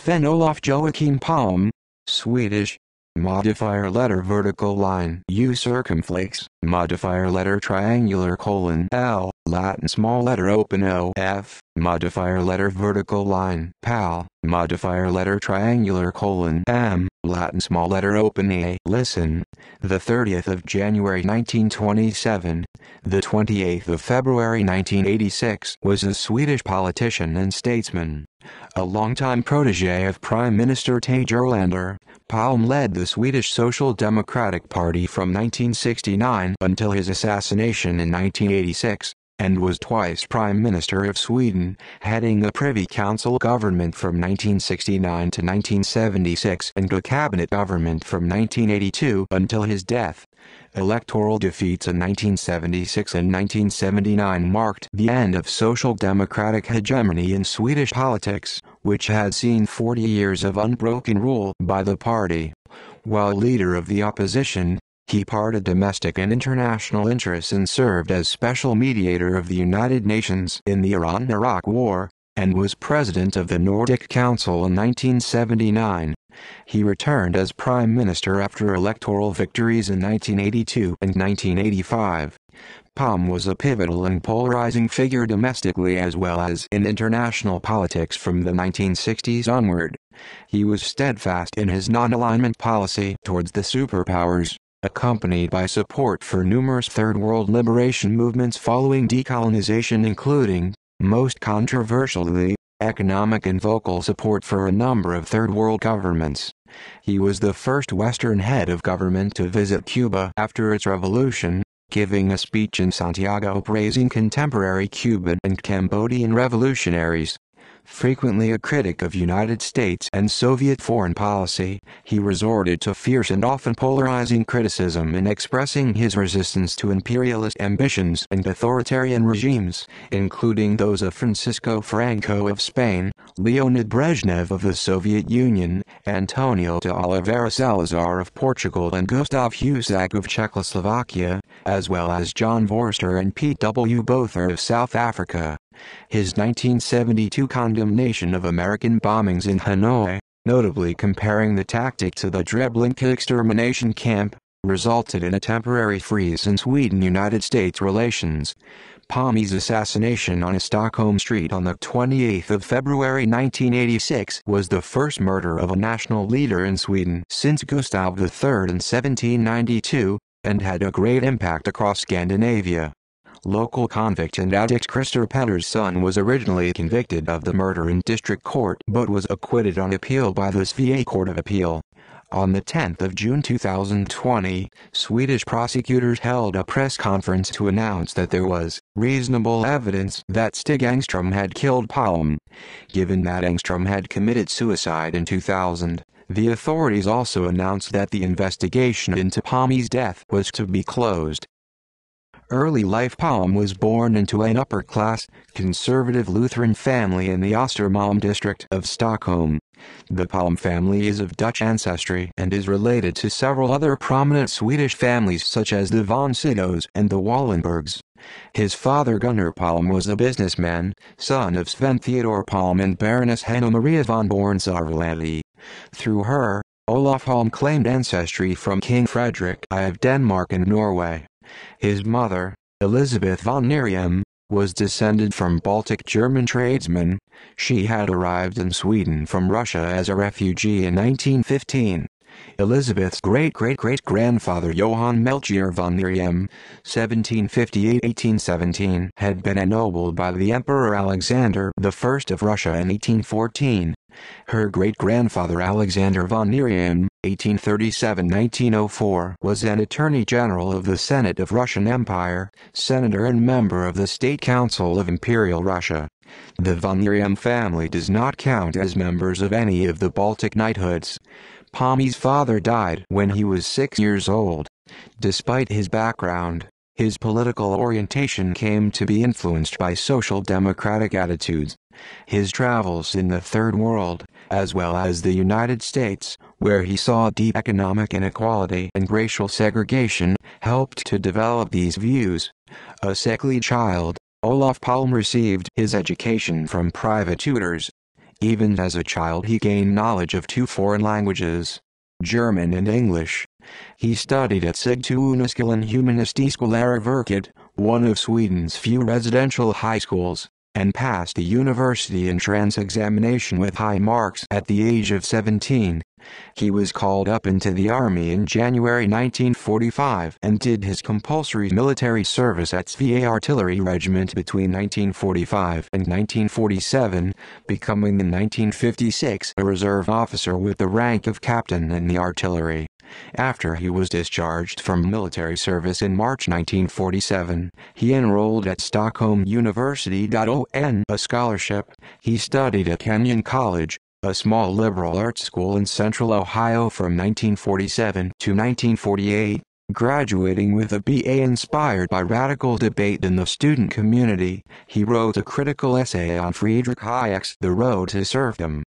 Sven Olof Joachim Palm, Swedish. Modifier letter vertical line U circumflex, modifier letter triangular colon L, Latin small letter open O F, modifier letter vertical line PAL, modifier letter triangular colon M, Latin small letter open A. Listen, the 30th of January 1927, the 28th of February 1986 was a Swedish politician and statesman a longtime protege of Prime Minister Tage Erlander, Palm led the Swedish Social Democratic Party from 1969 until his assassination in 1986 and was twice Prime Minister of Sweden, heading a Privy Council government from 1969 to 1976 and a cabinet government from 1982 until his death. Electoral defeats in 1976 and 1979 marked the end of social democratic hegemony in Swedish politics, which had seen 40 years of unbroken rule by the party. While leader of the opposition, he parted domestic and international interests and served as special mediator of the United Nations in the Iran-Iraq War, and was president of the Nordic Council in 1979. He returned as prime minister after electoral victories in 1982 and 1985. Palm was a pivotal and polarizing figure domestically as well as in international politics from the 1960s onward. He was steadfast in his non-alignment policy towards the superpowers, accompanied by support for numerous Third World liberation movements following decolonization including, most controversially, economic and vocal support for a number of Third World governments. He was the first Western head of government to visit Cuba after its revolution, giving a speech in Santiago praising contemporary Cuban and Cambodian revolutionaries. Frequently a critic of United States and Soviet foreign policy, he resorted to fierce and often polarizing criticism in expressing his resistance to imperialist ambitions and authoritarian regimes, including those of Francisco Franco of Spain, Leonid Brezhnev of the Soviet Union, Antonio de Oliveira Salazar of Portugal and Gustav Husak of Czechoslovakia, as well as John Vorster and P.W. Botha of South Africa his 1972 condemnation of American bombings in Hanoi, notably comparing the tactic to the Treblinka extermination camp, resulted in a temporary freeze in Sweden-United States relations. Palmy's assassination on a Stockholm street on the 28th of February 1986 was the first murder of a national leader in Sweden since Gustav III in 1792, and had a great impact across Scandinavia. Local convict and addict Krister Petter's son was originally convicted of the murder in district court but was acquitted on appeal by the Svea Court of Appeal. On 10 June 2020, Swedish prosecutors held a press conference to announce that there was reasonable evidence that Stig Engström had killed Palm. Given that Engström had committed suicide in 2000, the authorities also announced that the investigation into Palmy's death was to be closed early life Palm was born into an upper-class, conservative Lutheran family in the Ostermalm district of Stockholm. The Palm family is of Dutch ancestry and is related to several other prominent Swedish families such as the von Sydows and the Wallenbergs. His father Gunnar Palm was a businessman, son of Sven Theodor Palm and Baroness Hanna Maria von Born Through her, Olaf Holm claimed ancestry from King Frederick I of Denmark and Norway. His mother, Elizabeth von Nerium, was descended from Baltic German tradesmen. She had arrived in Sweden from Russia as a refugee in 1915. Elizabeth's great-great-great-grandfather Johann Melchior von Neriem, (1758–1817) had been ennobled by the Emperor Alexander I of Russia in 1814. Her great-grandfather Alexander von Nerian (1837–1904) was an Attorney General of the Senate of Russian Empire, Senator and member of the State Council of Imperial Russia. The von Nerian family does not count as members of any of the Baltic knighthoods. Pommy's father died when he was six years old. Despite his background, his political orientation came to be influenced by social democratic attitudes, his travels in the Third World, as well as the United States, where he saw deep economic inequality and racial segregation, helped to develop these views. A sickly child, Olaf Palm received his education from private tutors. Even as a child he gained knowledge of two foreign languages, German and English. He studied at Sigtuna Skolan Humanistiskolära Verket, one of Sweden's few residential high schools and passed a university entrance examination with high marks at the age of 17. He was called up into the Army in January 1945 and did his compulsory military service at SVA Artillery Regiment between 1945 and 1947, becoming in 1956 a reserve officer with the rank of captain in the artillery. After he was discharged from military service in March 1947, he enrolled at Stockholm University. On a scholarship, he studied at Kenyon College, a small liberal arts school in central Ohio from 1947 to 1948. Graduating with a BA inspired by radical debate in the student community, he wrote a critical essay on Friedrich Hayek's The Road to Serfdom.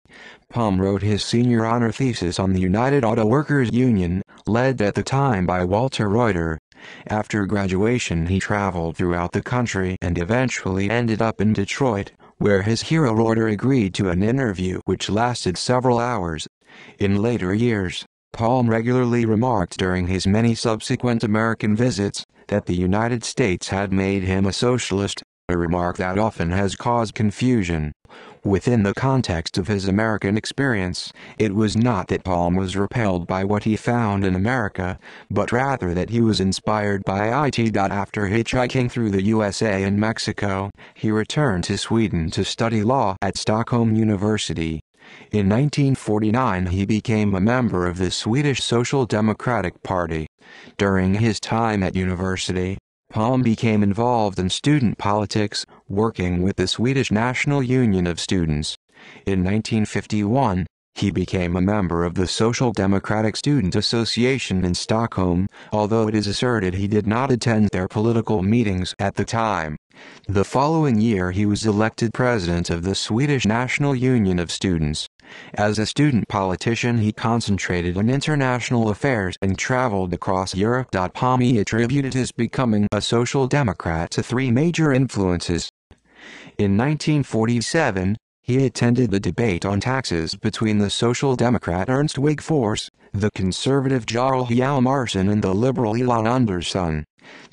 Palm wrote his senior honor thesis on the United Auto Workers Union, led at the time by Walter Reuter. After graduation he traveled throughout the country and eventually ended up in Detroit, where his hero Reuter agreed to an interview which lasted several hours. In later years, Palm regularly remarked during his many subsequent American visits that the United States had made him a socialist, a remark that often has caused confusion. Within the context of his American experience, it was not that Palm was repelled by what he found in America, but rather that he was inspired by it. After hitchhiking through the USA and Mexico, he returned to Sweden to study law at Stockholm University. In 1949 he became a member of the Swedish Social Democratic Party. During his time at university, Palm became involved in student politics, working with the Swedish National Union of Students. In 1951, he became a member of the Social Democratic Student Association in Stockholm, although it is asserted he did not attend their political meetings at the time. The following year he was elected president of the Swedish National Union of Students. As a student politician he concentrated on international affairs and traveled across Europe. Palmy attributed his becoming a social democrat to three major influences. In 1947, he attended the debate on taxes between the Social Democrat Ernst Wigforss, the conservative Jarl Hjalmarsson and the liberal Elon Andersson.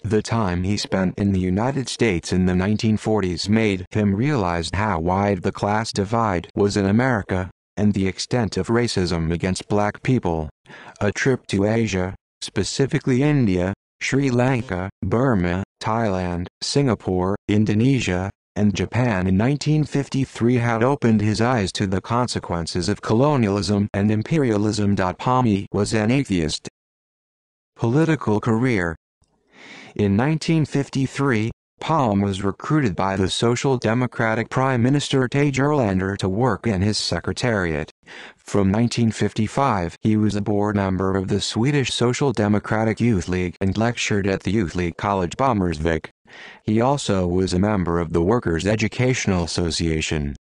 The time he spent in the United States in the 1940s made him realize how wide the class divide was in America, and the extent of racism against black people. A trip to Asia, specifically India, Sri Lanka, Burma, Thailand, Singapore, Indonesia, and Japan in 1953 had opened his eyes to the consequences of colonialism and imperialism. Palmy was an atheist. Political career in 1953, Palm was recruited by the Social Democratic Prime Minister Tage Erlander to work in his secretariat. From 1955 he was a board member of the Swedish Social Democratic Youth League and lectured at the Youth League College Bombersvik. He also was a member of the Workers' Educational Association.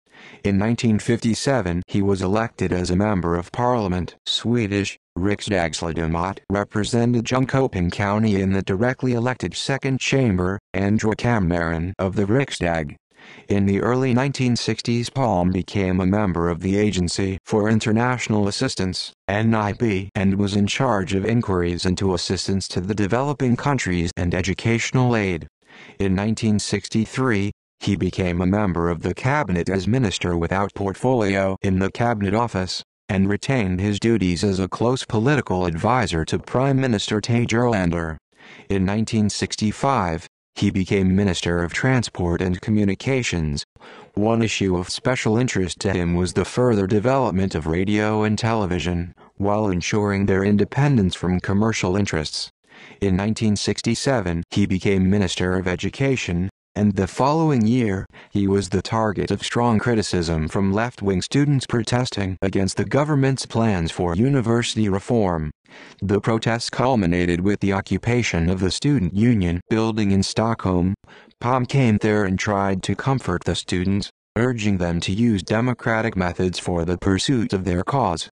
In 1957 he was elected as a Member of Parliament. Swedish, Riksdagsledamot represented Jönköping County in the directly elected second chamber, Andra Kammarin of the Riksdag. In the early 1960s Palm became a member of the Agency for International Assistance NIB, and was in charge of inquiries into assistance to the developing countries and educational aid. In 1963, he became a member of the cabinet as minister without portfolio in the cabinet office, and retained his duties as a close political advisor to Prime Minister Tage Erlander. In 1965, he became Minister of Transport and Communications. One issue of special interest to him was the further development of radio and television, while ensuring their independence from commercial interests. In 1967 he became Minister of Education, and the following year, he was the target of strong criticism from left-wing students protesting against the government's plans for university reform. The protests culminated with the occupation of the student union building in Stockholm. Palm came there and tried to comfort the students, urging them to use democratic methods for the pursuit of their cause.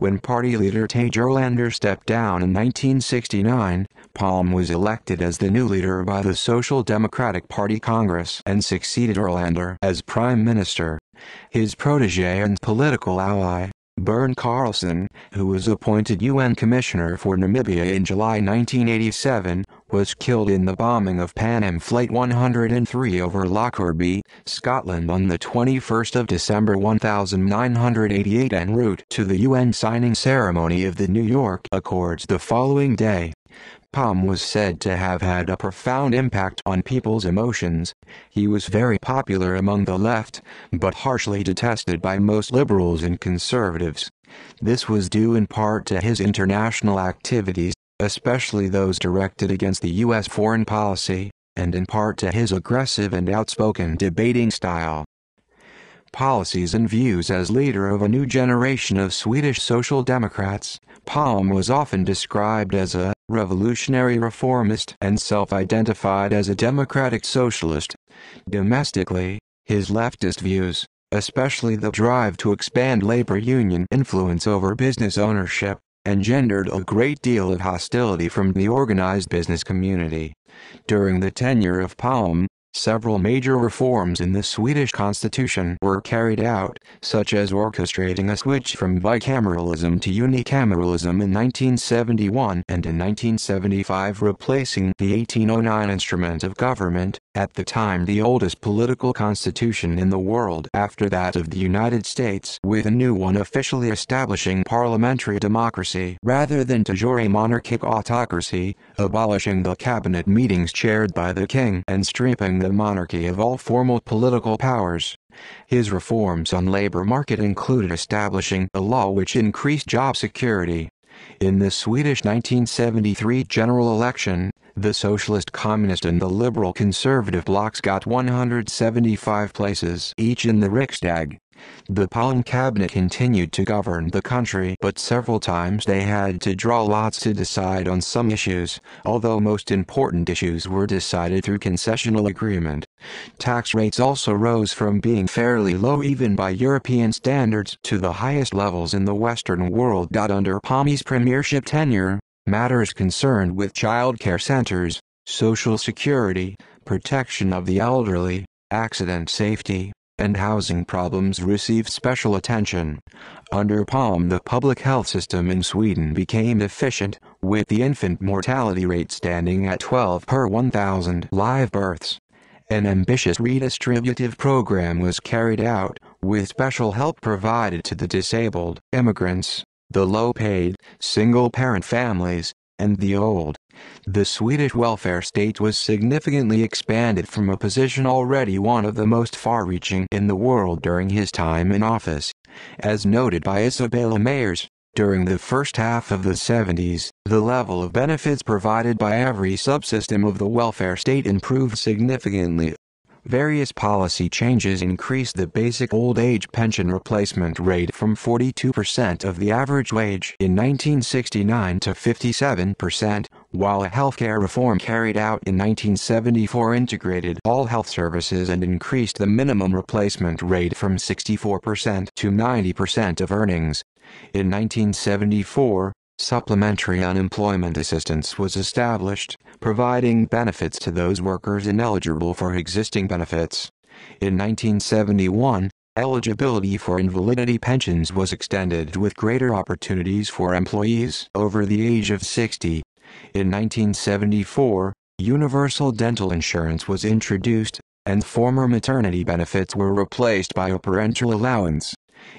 When party leader Tage Erlander stepped down in 1969, Palm was elected as the new leader by the Social Democratic Party Congress and succeeded Erlander as prime minister. His protege and political ally, Bern Carlson, who was appointed UN Commissioner for Namibia in July 1987, was killed in the bombing of Pan Am Flight 103 over Lockerbie, Scotland on the 21st of December 1988 en route to the UN signing ceremony of the New York Accords the following day. Palm was said to have had a profound impact on people's emotions. He was very popular among the left, but harshly detested by most liberals and conservatives. This was due in part to his international activities especially those directed against the U.S. foreign policy, and in part to his aggressive and outspoken debating style. Policies and views as leader of a new generation of Swedish Social Democrats, Palm was often described as a revolutionary reformist and self-identified as a democratic socialist. Domestically, his leftist views, especially the drive to expand labor union influence over business ownership, engendered a great deal of hostility from the organized business community. During the tenure of Palm, several major reforms in the Swedish constitution were carried out, such as orchestrating a switch from bicameralism to unicameralism in 1971 and in 1975 replacing the 1809 instrument of government at the time the oldest political constitution in the world after that of the United States with a new one officially establishing parliamentary democracy rather than de jure monarchic autocracy, abolishing the cabinet meetings chaired by the king and stripping the monarchy of all formal political powers. His reforms on labor market included establishing a law which increased job security. In the Swedish 1973 general election, the Socialist Communist and the Liberal Conservative blocs got 175 places each in the Riksdag. The Palm cabinet continued to govern the country but several times they had to draw lots to decide on some issues, although most important issues were decided through concessional agreement. Tax rates also rose from being fairly low even by European standards to the highest levels in the Western world. Under Palmy's premiership tenure, matters concerned with child care centers, social security, protection of the elderly, accident safety, and housing problems receive special attention. Under Palm the public health system in Sweden became efficient, with the infant mortality rate standing at 12 per 1,000 live births. An ambitious redistributive program was carried out, with special help provided to the disabled, immigrants, the low-paid, single-parent families, and the old. The Swedish welfare state was significantly expanded from a position already one of the most far-reaching in the world during his time in office. As noted by Isabella Mayers, during the first half of the 70s, the level of benefits provided by every subsystem of the welfare state improved significantly, Various policy changes increased the basic old age pension replacement rate from 42% of the average wage in 1969 to 57%, while a healthcare reform carried out in 1974 integrated all health services and increased the minimum replacement rate from 64% to 90% of earnings. In 1974, Supplementary unemployment assistance was established, providing benefits to those workers ineligible for existing benefits. In 1971, eligibility for invalidity pensions was extended with greater opportunities for employees over the age of 60. In 1974, universal dental insurance was introduced, and former maternity benefits were replaced by a parental allowance.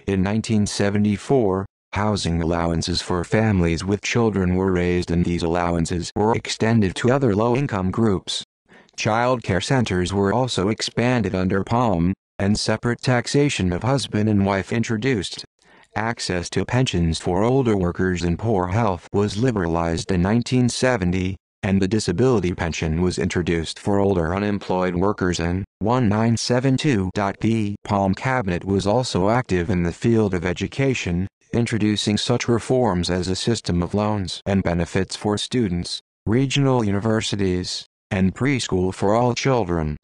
In 1974, Housing allowances for families with children were raised and these allowances were extended to other low-income groups. Child care centers were also expanded under Palm, and separate taxation of husband and wife introduced. Access to pensions for older workers in poor health was liberalized in 1970, and the disability pension was introduced for older unemployed workers in 1972. The Palm Cabinet was also active in the field of education, introducing such reforms as a system of loans and benefits for students, regional universities, and preschool for all children,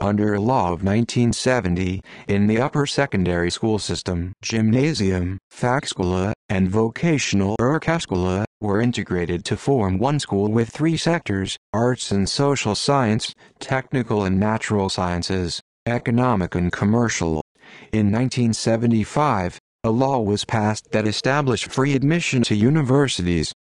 under a law of 1970, in the upper secondary school system, gymnasium, facscula, and vocational or cascula were integrated to form one school with three sectors, arts and social science, technical and natural sciences, economic and commercial. In 1975, a law was passed that established free admission to universities.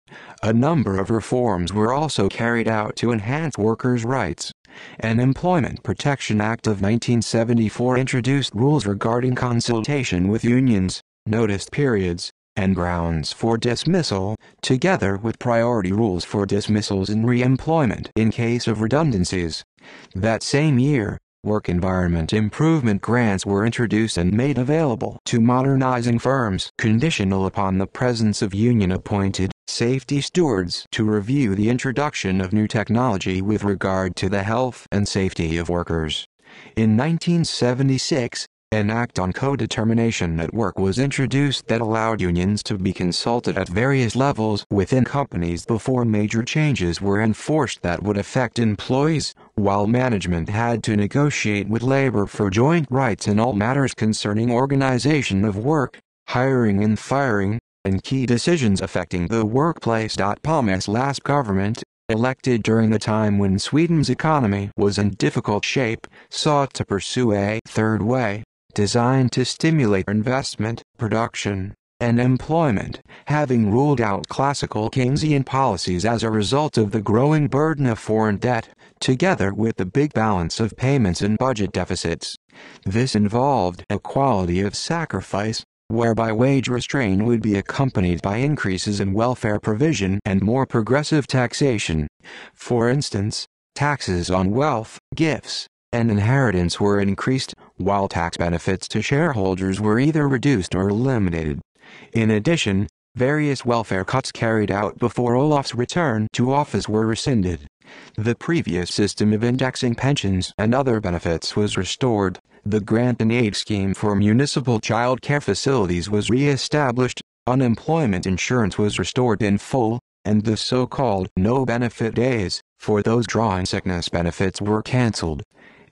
A number of reforms were also carried out to enhance workers' rights. An Employment Protection Act of 1974 introduced rules regarding consultation with unions, notice periods, and grounds for dismissal, together with priority rules for dismissals and re-employment in case of redundancies. That same year, Work environment improvement grants were introduced and made available to modernizing firms conditional upon the presence of union-appointed safety stewards to review the introduction of new technology with regard to the health and safety of workers. In 1976, an act on co-determination at work was introduced that allowed unions to be consulted at various levels within companies before major changes were enforced that would affect employees, while management had to negotiate with labor for joint rights in all matters concerning organization of work, hiring and firing, and key decisions affecting the workplace. Palme's last government elected during the time when Sweden's economy was in difficult shape, sought to pursue a third way designed to stimulate investment, production, and employment, having ruled out classical Keynesian policies as a result of the growing burden of foreign debt, together with the big balance of payments and budget deficits. This involved a quality of sacrifice, whereby wage restraint would be accompanied by increases in welfare provision and more progressive taxation. For instance, taxes on wealth, gifts, and inheritance were increased, while tax benefits to shareholders were either reduced or eliminated. In addition, various welfare cuts carried out before Olaf's return to office were rescinded. The previous system of indexing pensions and other benefits was restored, the grant and aid scheme for municipal child care facilities was re-established, unemployment insurance was restored in full, and the so-called no-benefit days for those drawing sickness benefits were cancelled.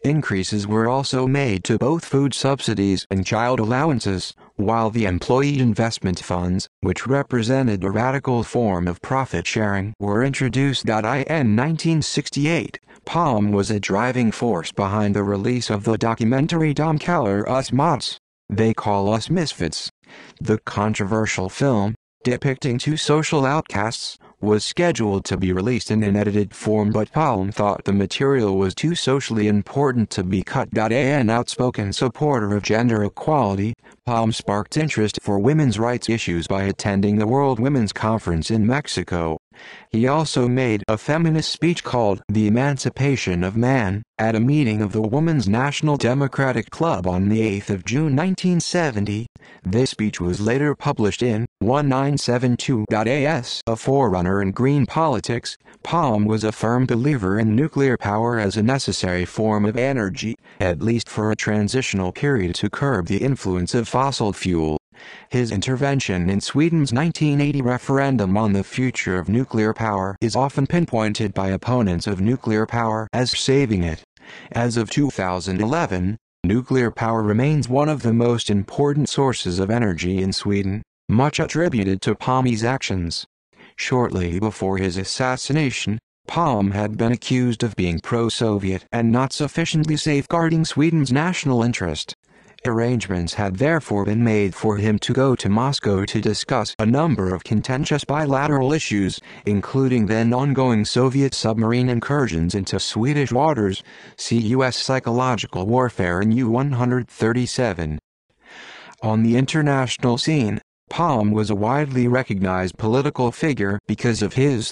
Increases were also made to both food subsidies and child allowances, while the employee investment funds, which represented a radical form of profit sharing, were introduced. In 1968, Palm was a driving force behind the release of the documentary Dom Keller Us Mods, They Call Us Misfits. The controversial film, depicting two social outcasts, was scheduled to be released in an edited form but Palm thought the material was too socially important to be cut. An outspoken supporter of gender equality, Palm sparked interest for women's rights issues by attending the World Women's Conference in Mexico. He also made a feminist speech called The Emancipation of Man at a meeting of the Women's National Democratic Club on the 8th of June 1970. This speech was later published in 1972.AS. A forerunner in green politics, Palm was a firm believer in nuclear power as a necessary form of energy, at least for a transitional period to curb the influence of fossil fuels. His intervention in Sweden's 1980 referendum on the future of nuclear power is often pinpointed by opponents of nuclear power as saving it. As of 2011, nuclear power remains one of the most important sources of energy in Sweden, much attributed to Palme's actions. Shortly before his assassination, Palm had been accused of being pro-Soviet and not sufficiently safeguarding Sweden's national interest. Arrangements had therefore been made for him to go to Moscow to discuss a number of contentious bilateral issues, including then ongoing Soviet submarine incursions into Swedish waters, see U.S. psychological warfare in U-137. On the international scene, Palm was a widely recognized political figure because of his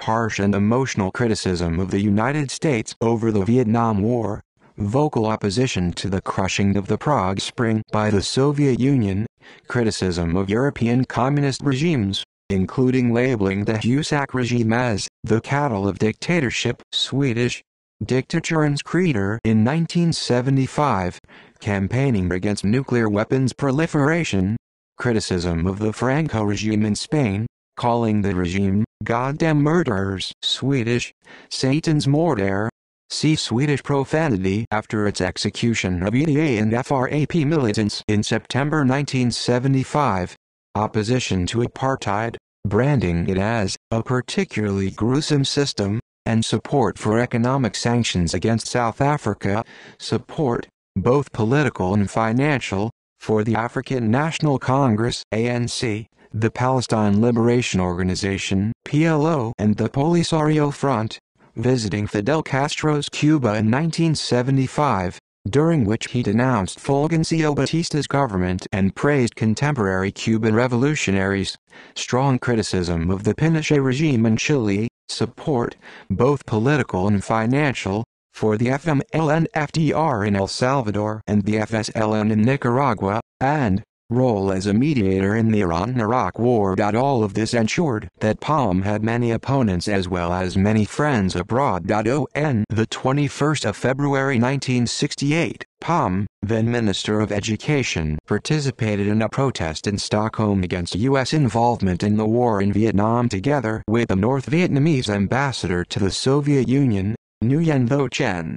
harsh and emotional criticism of the United States over the Vietnam War, vocal opposition to the crushing of the Prague Spring by the Soviet Union, criticism of European communist regimes, including labeling the Husak regime as the cattle of dictatorship, Swedish, Diktaturens Kreder in 1975, campaigning against nuclear weapons proliferation, criticism of the Franco regime in Spain, calling the regime, goddamn murderers, Swedish, Satan's mortar, See Swedish profanity after its execution of EDA and FRAP militants in September 1975. Opposition to apartheid, branding it as a particularly gruesome system, and support for economic sanctions against South Africa, support, both political and financial, for the African National Congress ANC, the Palestine Liberation Organization PLO and the Polisario Front visiting Fidel Castro's Cuba in 1975, during which he denounced Fulgencio Batista's government and praised contemporary Cuban revolutionaries, strong criticism of the Pinochet regime in Chile, support, both political and financial, for the FMLN-FDR in El Salvador and the FSLN in Nicaragua, and, role as a mediator in the Iran-Iraq war. All of this ensured that Palm had many opponents as well as many friends abroad. On the 21st of February 1968, Palm, then Minister of Education, participated in a protest in Stockholm against U.S. involvement in the war in Vietnam together with the North Vietnamese ambassador to the Soviet Union Nguyen Tho Chen.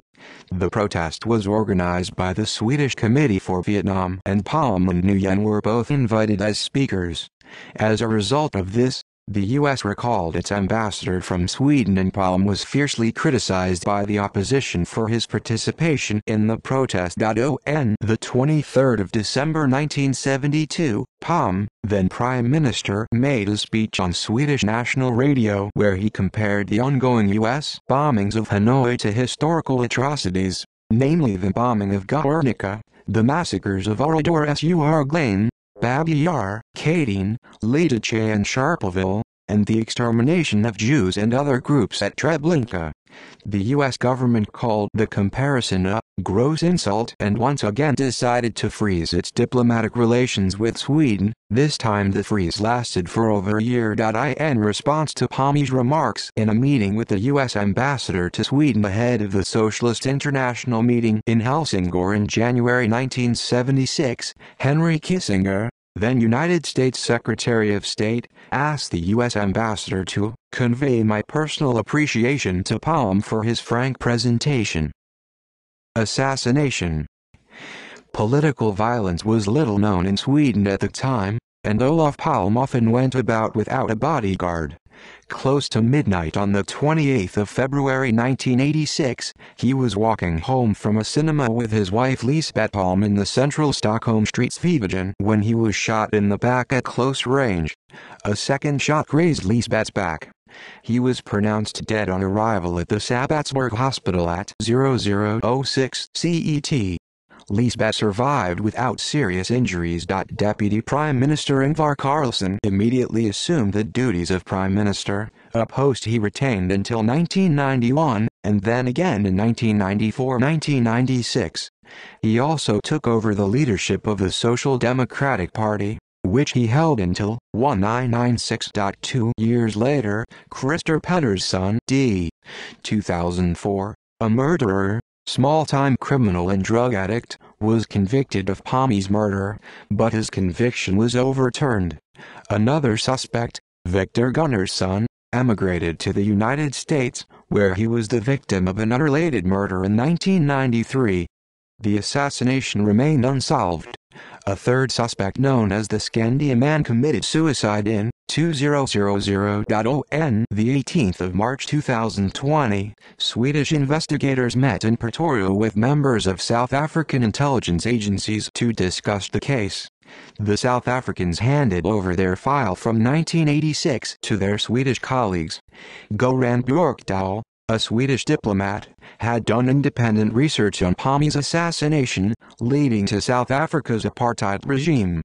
The protest was organized by the Swedish Committee for Vietnam and Palm and Nguyen were both invited as speakers. As a result of this, the U.S. recalled its ambassador from Sweden and Palm was fiercely criticized by the opposition for his participation in the protest. On the 23rd of December 1972, Palm, then Prime Minister, made a speech on Swedish national radio where he compared the ongoing U.S. bombings of Hanoi to historical atrocities, namely the bombing of Guernica, the massacres of Orador Sur Glane, Babi Yar, Kadin, Lidice and Sharpeville, and the extermination of Jews and other groups at Treblinka. The US government called the comparison a gross insult and once again decided to freeze its diplomatic relations with Sweden, this time the freeze lasted for over a year. In response to Palmy's remarks in a meeting with the US ambassador to Sweden ahead of the Socialist International meeting in Helsingor in January 1976, Henry Kissinger, then United States Secretary of State asked the U.S. Ambassador to convey my personal appreciation to Palm for his frank presentation. Assassination Political violence was little known in Sweden at the time, and Olaf Palm often went about without a bodyguard. Close to midnight on the 28th of February 1986, he was walking home from a cinema with his wife Lisbeth Palm in the central Stockholm streets Vivagen when he was shot in the back at close range. A second shot grazed Lisbeth's back. He was pronounced dead on arrival at the Sabbatsberg Hospital at 0006 CET. Lisbeth survived without serious injuries. Deputy Prime Minister Ingvar Carlsson immediately assumed the duties of Prime Minister, a post he retained until 1991, and then again in 1994-1996. He also took over the leadership of the Social Democratic Party, which he held until 1996.2 years later, Christer Pettersson d. 2004, a murderer, small-time criminal and drug addict, was convicted of Pommy's murder, but his conviction was overturned. Another suspect, Victor Gunner's son, emigrated to the United States, where he was the victim of an unrelated murder in 1993. The assassination remained unsolved a third suspect known as the Scandia man committed suicide in 2000.on the 18th of March 2020, Swedish investigators met in Pretoria with members of South African intelligence agencies to discuss the case. The South Africans handed over their file from 1986 to their Swedish colleagues. Goran Bjorkdal, a Swedish diplomat, had done independent research on Palme's assassination, leading to South Africa's apartheid regime.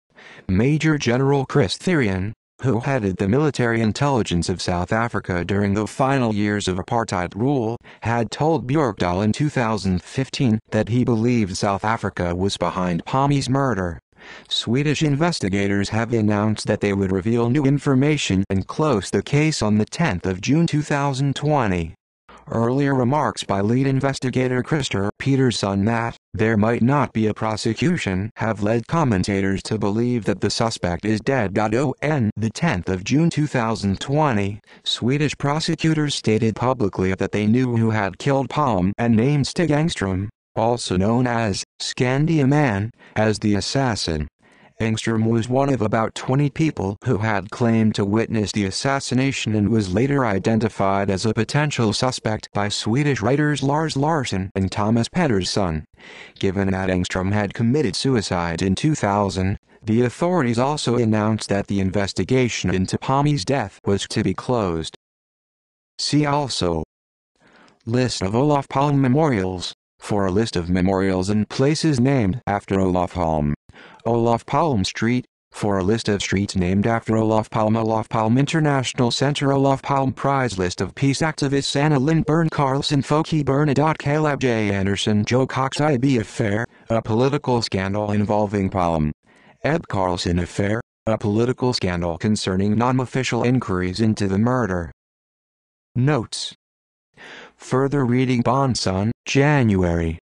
Major General Chris Therian, who headed the military intelligence of South Africa during the final years of apartheid rule, had told Björkdahl in 2015 that he believed South Africa was behind Palme's murder. Swedish investigators have announced that they would reveal new information and close the case on 10 June 2020 earlier remarks by lead investigator Christopher Peterson that there might not be a prosecution have led commentators to believe that the suspect is dead. On the 10th of June 2020, Swedish prosecutors stated publicly that they knew who had killed Palm and named Stig Engström, also known as Scandia Man, as the assassin. Engstrom was one of about 20 people who had claimed to witness the assassination and was later identified as a potential suspect by Swedish writers Lars Larsson and Thomas Pettersson. Given that Engstrom had committed suicide in 2000, the authorities also announced that the investigation into Palme's death was to be closed. See also List of Olaf Palme memorials for a list of memorials and places named after Olaf Palme. Olaf Palm Street, for a list of streets named after Olaf Palm, Olaf Palm International Center Olaf Palm Prize List of Peace Activists Anna Lindbergh, Carlson Foki Bernadotte Caleb J. Anderson Joe Cox IB Affair, a political scandal involving Palm. Ed Carlson Affair, a political scandal concerning non-official inquiries into the murder. Notes Further reading Bonson, January.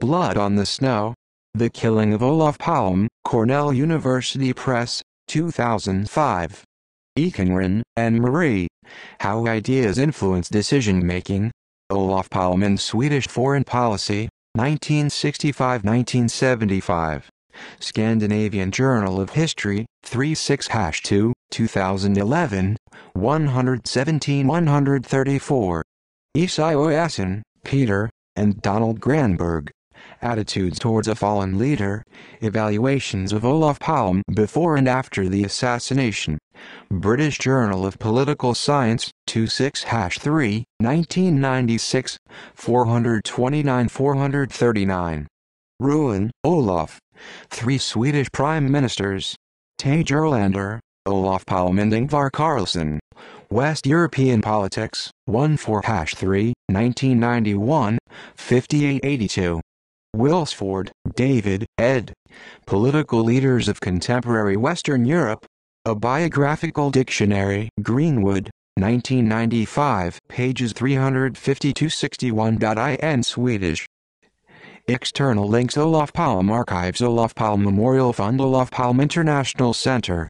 Blood on the Snow, the Killing of Olaf Palme, Cornell University Press, 2005. Ekenrin, and Marie. How Ideas Influence Decision Making. Olaf Palme in Swedish Foreign Policy, 1965-1975. Scandinavian Journal of History, 36-2, 2011, 117-134. Isai Oyasin, Peter, and Donald Granberg attitudes towards a fallen leader, evaluations of Olaf Palme before and after the assassination. British Journal of Political Science, 26 3, 1996, 429 439. Ruin, Olaf. Three Swedish Prime Ministers. Tage Erlander, Olaf Palme and Ingvar Carlsson. West European Politics, 1 4 3, 1991, 5882. Wilsford, David, ed. Political Leaders of Contemporary Western Europe. A Biographical Dictionary. Greenwood, 1995, pages 352–61. 61in Swedish. External links Olaf Palm Archives Olaf Palm Memorial Fund Olaf Palm International Center